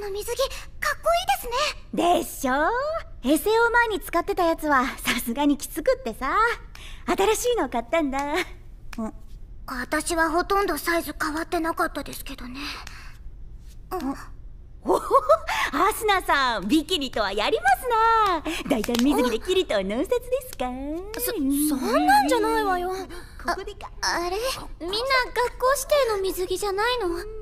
の水着かっこいいですねでしょエセを前に使ってたやつはさすがにきつくってさ新しいのを買ったんだ私はほとんどサイズ変わってなかったですけどねおおアスナさんビキニとはやりますなだいたい水着でキリとは難説ですかそそんなんじゃないわよここでかあれみんな学校指定の水着じゃないの